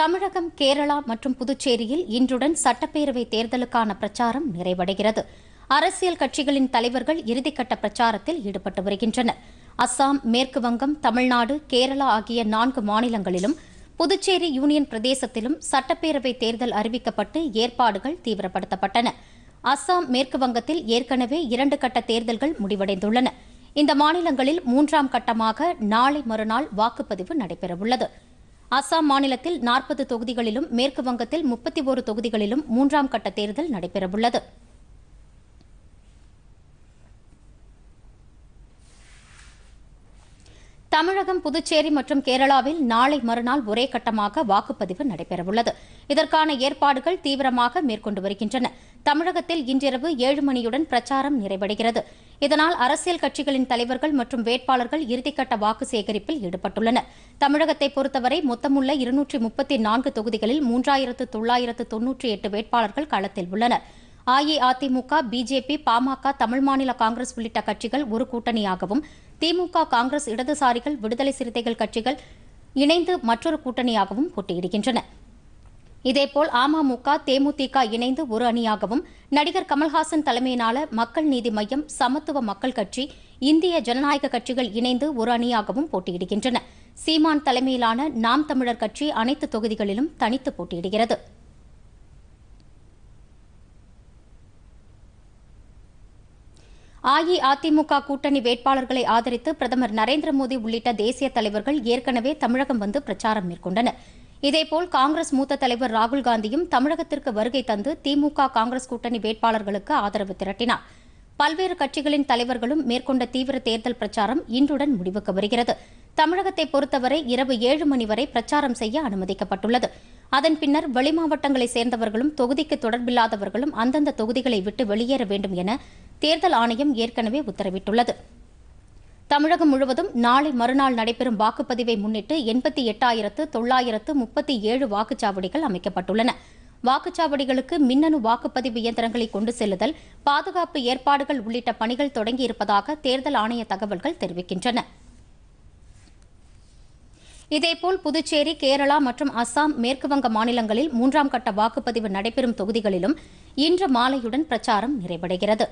தமிழகம் கேரளா மற்றும் புதுச்சேரியில் இன்றுடன் சட்டப்பேரவை தேர்தலுக்கான பிரச்சாரம் நிறைவடைகிறது அரசியல் கட்சிகளின் தலைவர்கள் இறுதிக்கட்ட பிரச்சாரத்தில் ஈடுபட்டு வருகின்றனர் அஸ்ஸாம் மேற்கு வங்கம் தமிழ்நாடு கேரளா ஆகிய நான்கு மாநிலங்களிலும் புதுச்சேரி யூனியன் பிரதேசத்திலும் சட்டப்பேரவை தேர்தல் அறிவிக்கப்பட்டு ஏற்பாடுகள் தீவிரப்படுத்தப்பட்டன அஸ்ஸாம் மேற்கு வங்கத்தில் ஏற்கனவே இரண்டு கட்ட தேர்தல்கள் முடிவடைந்துள்ளன இந்த மாநிலங்களில் மூன்றாம் கட்டமாக நாளை மறுநாள் வாக்குப்பதிவு நடைபெறவுள்ளது அசாம் மாநிலத்தில் நாற்பது தொகுதிகளிலும் மேற்கு வங்கத்தில் முப்பத்தி ஒரு தொகுதிகளிலும் மூன்றாம் கட்ட தேர்தல் நடைபெறவுள்ளது தமிழகம் புதுச்சேரி மற்றும் கேரளாவில் நாளை மறுநாள் ஒரே கட்டமாக வாக்குப்பதிவு நடைபெறவுள்ளது இதற்கான ஏற்பாடுகள் தீவிரமாக மேற்கொண்டு வருகின்றன தமிழகத்தில் இன்றிரவு ஏழு மணியுடன் பிரச்சாரம் நிறைவடைகிறது இதனால் அரசியல் கட்சிகளின் தலைவர்கள் மற்றும் வேட்பாளர்கள் இறுதிக்கட்ட வாக்கு சேகரிப்பில் ஈடுபட்டுள்ளனர் தமிழகத்தை பொறுத்தவரை மொத்தமுள்ள இருநூற்றி முப்பத்தி நான்கு தொகுதிகளில் மூன்றாயிரத்து தொள்ளாயிரத்து தொன்னூற்றி எட்டு வேட்பாளர்கள் களத்தில் உள்ளனா் அஇஅதிமுக பிஜேபி பாமக தமிழ் மாநில காங்கிரஸ் உள்ளிட்ட கட்சிகள் ஒரு கூட்டணியாகவும் திமுக காங்கிரஸ் இடதுசாரிகள் விடுதலை சிறுத்தைகள் கட்சிகள் இணைந்து மற்றொரு கூட்டணியாகவும் போட்டியிடுகின்றன இதேபோல் அமமுக தேமுதிக இணைந்து ஒரு அணியாகவும் நடிகர் கமல்ஹாசன் தலைமையிலான மக்கள் நீதி மய்யம் சமத்துவ மக்கள் கட்சி இந்திய ஜனநாயக கட்சிகள் இணைந்து ஒரு அணியாகவும் போட்டியிடுகின்றன சீமான் தலைமையிலான நாம் தமிழர் கட்சி அனைத்து தொகுதிகளிலும் தனித்து போட்டியிடுகிறது அஇஅதிமுக கூட்டணி வேட்பாளர்களை ஆதரித்து பிரதமர் நரேந்திர மோடி உள்ளிட்ட தேசிய தலைவர்கள் ஏற்கனவே தமிழகம் வந்து பிரச்சாரம் மேற்கொண்டனர் இதேபோல் காங்கிரஸ் மூத்த தலைவர் ராகுல் காந்தியும் தமிழகத்திற்கு வருகை தந்து திமுக காங்கிரஸ் கூட்டணி வேட்பாளர்களுக்கு ஆதரவு திரட்டினார் பல்வேறு கட்சிகளின் தலைவர்களும் மேற்கொண்ட தீவிர தேர்தல் பிரச்சாரம் இன்றுடன் முடிவுக்கு வருகிறது தமிழகத்தை பொறுத்தவரை இரவு ஏழு மணி வரை பிரச்சாரம் செய்ய அனுமதிக்கப்பட்டுள்ளது அதன் பின்னர் வெளிமாவட்டங்களைச் சேர்ந்தவர்களும் தொகுதிக்கு தொடர்பில்லாதவர்களும் அந்தந்த தொகுதிகளை விட்டு வெளியேற வேண்டும் என தேர்தல் ஆணையம் ஏற்கனவே உத்தரவிட்டுள்ளது தமிழகம் முழுவதும் நாளை மறுநாள் நடைபெறும் வாக்குப்பதிவை முன்னிட்டு எண்பத்தி எட்டாயிரத்து தொள்ளாயிரத்து முப்பத்தி ஏழு வாக்குச்சாவடிகள் அமைக்கப்பட்டுள்ளன வாக்குச்சாவடிகளுக்கு மின்னணு வாக்குப்பதிவு இயந்திரங்களை கொண்டு செல்லுதல் பாதுகாப்பு ஏற்பாடுகள் உள்ளிட்ட பணிகள் தொடங்கியிருப்பதாக தேர்தல் ஆணைய தகவல்கள் தெரிவிக்கின்றன இதேபோல் புதுச்சேரி கேரளா மற்றும் அஸ்ஸாம் மேற்குவங்க மாநிலங்களில் மூன்றாம் கட்ட வாக்குப்பதிவு நடைபெறும் தொகுதிகளிலும் இன்று மாலையுடன் பிரச்சாரம் நிறைவடைகிறது